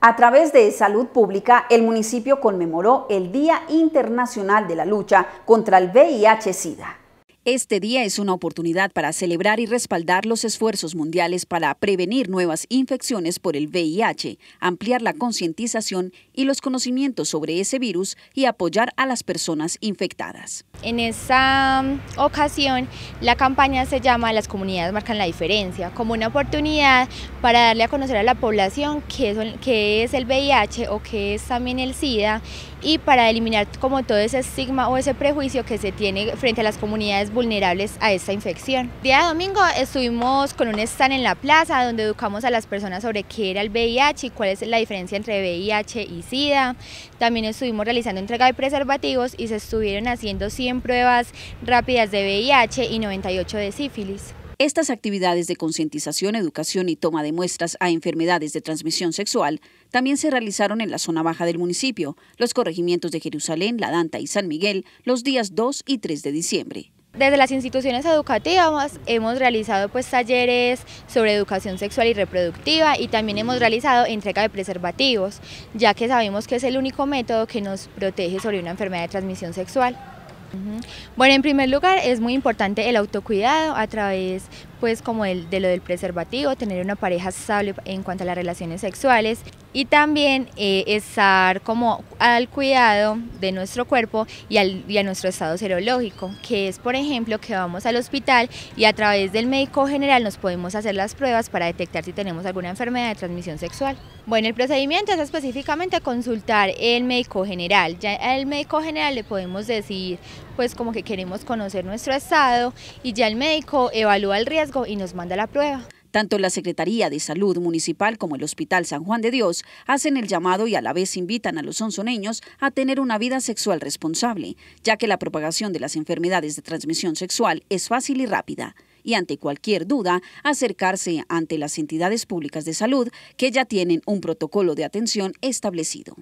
A través de Salud Pública, el municipio conmemoró el Día Internacional de la Lucha contra el VIH-Sida. Este día es una oportunidad para celebrar y respaldar los esfuerzos mundiales para prevenir nuevas infecciones por el VIH, ampliar la concientización y los conocimientos sobre ese virus y apoyar a las personas infectadas. En esta mm, ocasión, la campaña se llama Las comunidades marcan la diferencia, como una oportunidad para darle a conocer a la población qué es, es el VIH o qué es también el SIDA y para eliminar como todo ese estigma o ese prejuicio que se tiene frente a las comunidades vulnerables a esta infección. día domingo estuvimos con un stand en la plaza donde educamos a las personas sobre qué era el VIH y cuál es la diferencia entre VIH y SIDA. También estuvimos realizando entrega de preservativos y se estuvieron haciendo 100 pruebas rápidas de VIH y 98 de sífilis. Estas actividades de concientización, educación y toma de muestras a enfermedades de transmisión sexual también se realizaron en la zona baja del municipio, los corregimientos de Jerusalén, La Danta y San Miguel, los días 2 y 3 de diciembre. Desde las instituciones educativas hemos realizado pues talleres sobre educación sexual y reproductiva y también hemos realizado entrega de preservativos, ya que sabemos que es el único método que nos protege sobre una enfermedad de transmisión sexual. Bueno, en primer lugar es muy importante el autocuidado a través pues como el, de lo del preservativo, tener una pareja estable en cuanto a las relaciones sexuales y también eh, estar como al cuidado de nuestro cuerpo y, y, a nuestro estado serológico, que es por ejemplo que vamos al hospital y a través del médico general nos podemos hacer las pruebas para detectar si tenemos alguna enfermedad de transmisión sexual. Bueno, el procedimiento es específicamente consultar el médico general. Ya al médico general le podemos decir pues como que queremos conocer nuestro estado y ya el médico evalúa el riesgo y nos manda la prueba. Tanto la Secretaría de Salud Municipal como el Hospital San Juan de Dios hacen el llamado y a la vez invitan a los onzoneños a tener una vida sexual responsable, ya que la propagación de las enfermedades de transmisión sexual es fácil y rápida y ante cualquier duda acercarse ante las entidades públicas de salud que ya tienen un protocolo de atención establecido.